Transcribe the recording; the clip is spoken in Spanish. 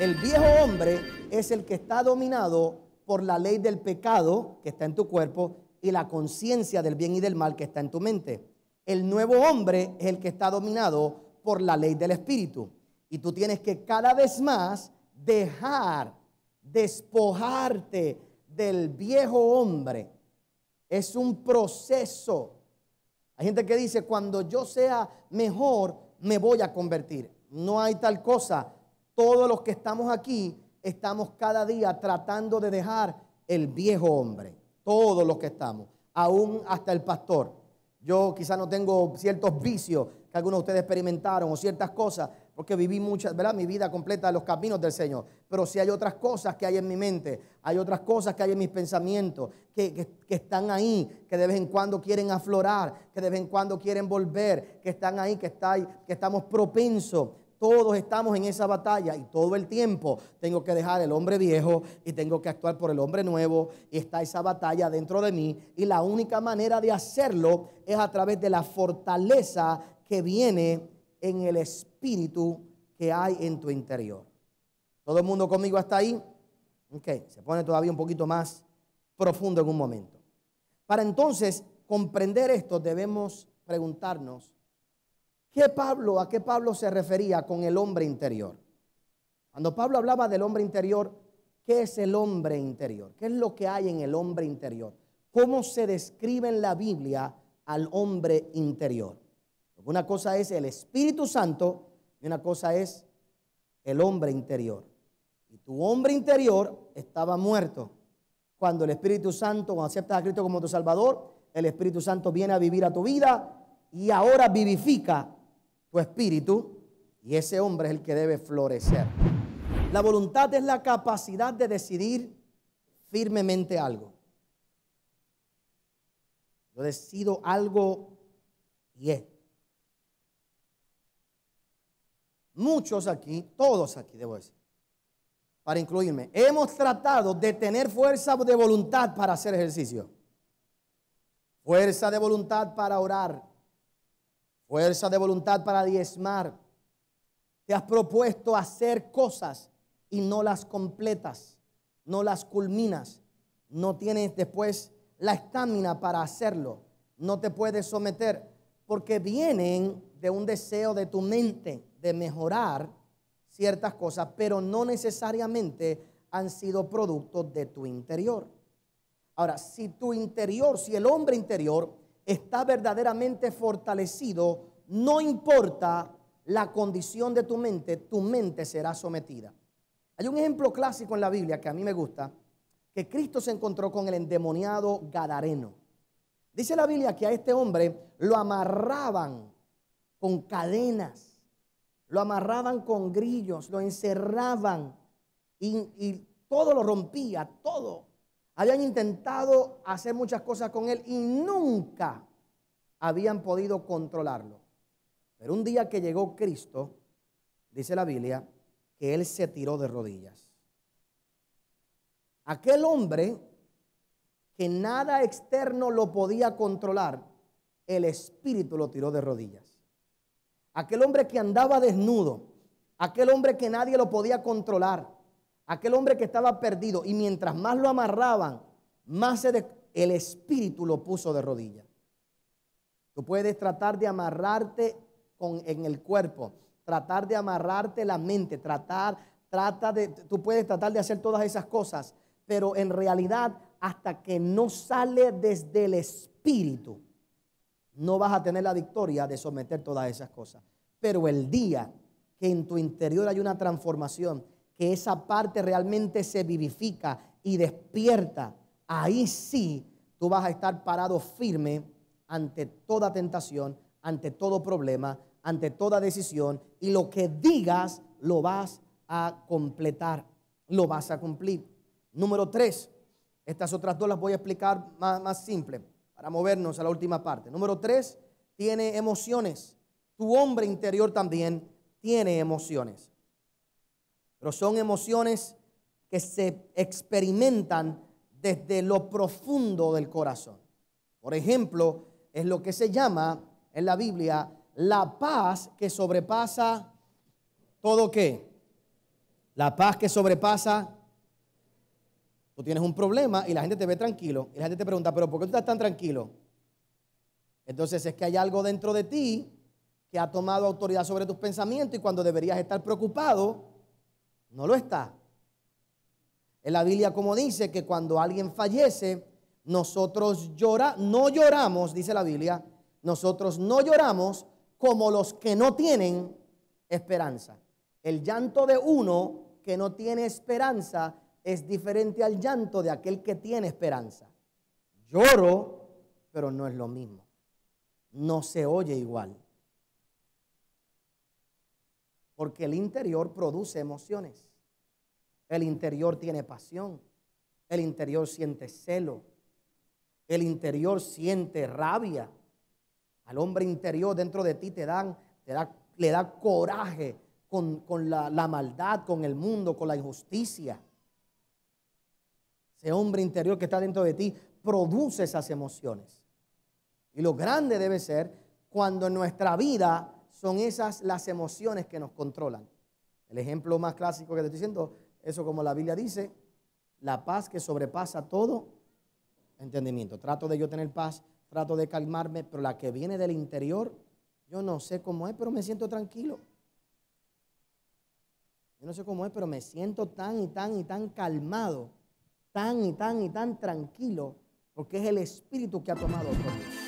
El viejo hombre es el que está dominado por la ley del pecado que está en tu cuerpo y la conciencia del bien y del mal que está en tu mente. El nuevo hombre es el que está dominado por la ley del espíritu. Y tú tienes que cada vez más dejar, despojarte del viejo hombre. Es un proceso. Hay gente que dice, cuando yo sea mejor, me voy a convertir. No hay tal cosa todos los que estamos aquí estamos cada día tratando de dejar el viejo hombre. Todos los que estamos, aún hasta el pastor. Yo quizás no tengo ciertos vicios que algunos de ustedes experimentaron o ciertas cosas, porque viví muchas, ¿verdad? Mi vida completa en los caminos del Señor. Pero si hay otras cosas que hay en mi mente, hay otras cosas que hay en mis pensamientos, que, están ahí, que de vez en cuando quieren aflorar, que de vez en cuando quieren volver, que están ahí, que, está, que estamos propensos todos estamos en esa batalla y todo el tiempo tengo que dejar el hombre viejo y tengo que actuar por el hombre nuevo y está esa batalla dentro de mí y la única manera de hacerlo es a través de la fortaleza que viene en el espíritu que hay en tu interior. ¿Todo el mundo conmigo está ahí? Ok, se pone todavía un poquito más profundo en un momento. Para entonces comprender esto debemos preguntarnos ¿Qué Pablo, a qué Pablo se refería con el hombre interior? Cuando Pablo hablaba del hombre interior, ¿qué es el hombre interior? ¿Qué es lo que hay en el hombre interior? ¿Cómo se describe en la Biblia al hombre interior? Porque una cosa es el Espíritu Santo y una cosa es el hombre interior. Y tu hombre interior estaba muerto. Cuando el Espíritu Santo, cuando aceptas a Cristo como tu Salvador, el Espíritu Santo viene a vivir a tu vida y ahora vivifica tu espíritu, y ese hombre es el que debe florecer. La voluntad es la capacidad de decidir firmemente algo. Yo decido algo y es. Muchos aquí, todos aquí, debo decir, para incluirme, hemos tratado de tener fuerza de voluntad para hacer ejercicio, fuerza de voluntad para orar, fuerza de voluntad para diezmar. Te has propuesto hacer cosas y no las completas, no las culminas, no tienes después la estamina para hacerlo, no te puedes someter, porque vienen de un deseo de tu mente de mejorar ciertas cosas, pero no necesariamente han sido producto de tu interior. Ahora, si tu interior, si el hombre interior está verdaderamente fortalecido, no importa la condición de tu mente, tu mente será sometida. Hay un ejemplo clásico en la Biblia que a mí me gusta, que Cristo se encontró con el endemoniado Gadareno. Dice la Biblia que a este hombre lo amarraban con cadenas, lo amarraban con grillos, lo encerraban y, y todo lo rompía, todo. Habían intentado hacer muchas cosas con él y nunca habían podido controlarlo. Pero un día que llegó Cristo, dice la Biblia, que él se tiró de rodillas. Aquel hombre que nada externo lo podía controlar, el Espíritu lo tiró de rodillas. Aquel hombre que andaba desnudo, aquel hombre que nadie lo podía controlar, aquel hombre que estaba perdido, y mientras más lo amarraban, más el espíritu lo puso de rodillas. Tú puedes tratar de amarrarte con, en el cuerpo, tratar de amarrarte la mente, tratar, trata de, tú puedes tratar de hacer todas esas cosas, pero en realidad hasta que no sale desde el espíritu, no vas a tener la victoria de someter todas esas cosas. Pero el día que en tu interior hay una transformación, que esa parte realmente se vivifica y despierta, ahí sí tú vas a estar parado firme ante toda tentación, ante todo problema, ante toda decisión, y lo que digas lo vas a completar, lo vas a cumplir. Número tres, estas otras dos las voy a explicar más, más simple para movernos a la última parte. Número tres, tiene emociones. Tu hombre interior también tiene emociones pero son emociones que se experimentan desde lo profundo del corazón. Por ejemplo, es lo que se llama en la Biblia la paz que sobrepasa todo qué. La paz que sobrepasa. Tú tienes un problema y la gente te ve tranquilo. Y la gente te pregunta, pero ¿por qué tú estás tan tranquilo? Entonces es que hay algo dentro de ti que ha tomado autoridad sobre tus pensamientos y cuando deberías estar preocupado, no lo está. En la Biblia como dice que cuando alguien fallece, nosotros llora, no lloramos, dice la Biblia, nosotros no lloramos como los que no tienen esperanza. El llanto de uno que no tiene esperanza es diferente al llanto de aquel que tiene esperanza. Lloro, pero no es lo mismo. No se oye igual. Porque el interior produce emociones. El interior tiene pasión. El interior siente celo. El interior siente rabia. Al hombre interior dentro de ti te dan, te da, le da coraje con, la, la maldad, con el mundo, con la injusticia. Ese hombre interior que está dentro de ti produce esas emociones. Y lo grande debe ser cuando en nuestra vida son esas las emociones que nos controlan. El ejemplo más clásico que te estoy diciendo, eso como la Biblia dice, la paz que sobrepasa todo entendimiento. Trato de yo tener paz, trato de calmarme, pero la que viene del interior, yo no sé cómo es, pero me siento tranquilo. Yo no sé cómo es, pero me siento tan y tan y tan calmado, tan y tan y tan tranquilo, porque es el espíritu que ha tomado todo.